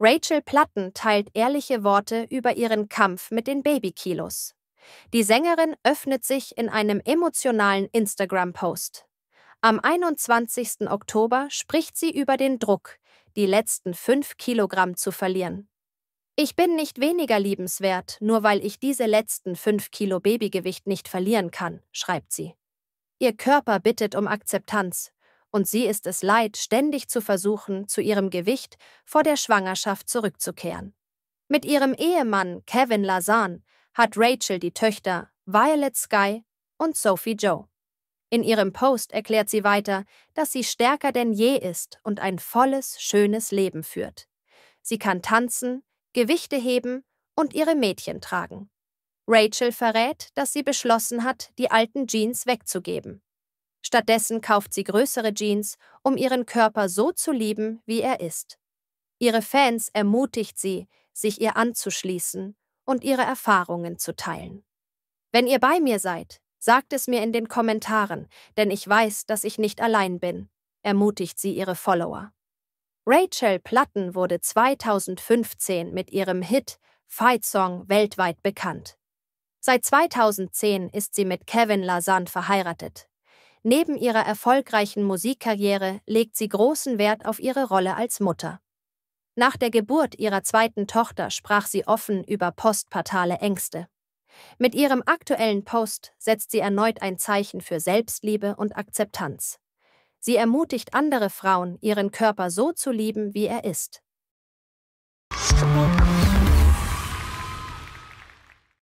Rachel Platten teilt ehrliche Worte über ihren Kampf mit den Babykilos. Die Sängerin öffnet sich in einem emotionalen Instagram-Post. Am 21. Oktober spricht sie über den Druck, die letzten fünf Kilogramm zu verlieren. Ich bin nicht weniger liebenswert, nur weil ich diese letzten fünf Kilo Babygewicht nicht verlieren kann, schreibt sie. Ihr Körper bittet um Akzeptanz, und sie ist es leid, ständig zu versuchen, zu ihrem Gewicht vor der Schwangerschaft zurückzukehren. Mit ihrem Ehemann Kevin Lazan hat Rachel die Töchter Violet Sky und Sophie Joe. In ihrem Post erklärt sie weiter, dass sie stärker denn je ist und ein volles, schönes Leben führt. Sie kann tanzen, Gewichte heben und ihre Mädchen tragen. Rachel verrät, dass sie beschlossen hat, die alten Jeans wegzugeben. Stattdessen kauft sie größere Jeans, um ihren Körper so zu lieben, wie er ist. Ihre Fans ermutigt sie, sich ihr anzuschließen und ihre Erfahrungen zu teilen. Wenn ihr bei mir seid, sagt es mir in den Kommentaren, denn ich weiß, dass ich nicht allein bin, ermutigt sie ihre Follower. Rachel Platten wurde 2015 mit ihrem Hit Fight Song weltweit bekannt. Seit 2010 ist sie mit Kevin Lazan verheiratet. Neben ihrer erfolgreichen Musikkarriere legt sie großen Wert auf ihre Rolle als Mutter. Nach der Geburt ihrer zweiten Tochter sprach sie offen über postpartale Ängste. Mit ihrem aktuellen Post setzt sie erneut ein Zeichen für Selbstliebe und Akzeptanz. Sie ermutigt andere Frauen, ihren Körper so zu lieben, wie er ist.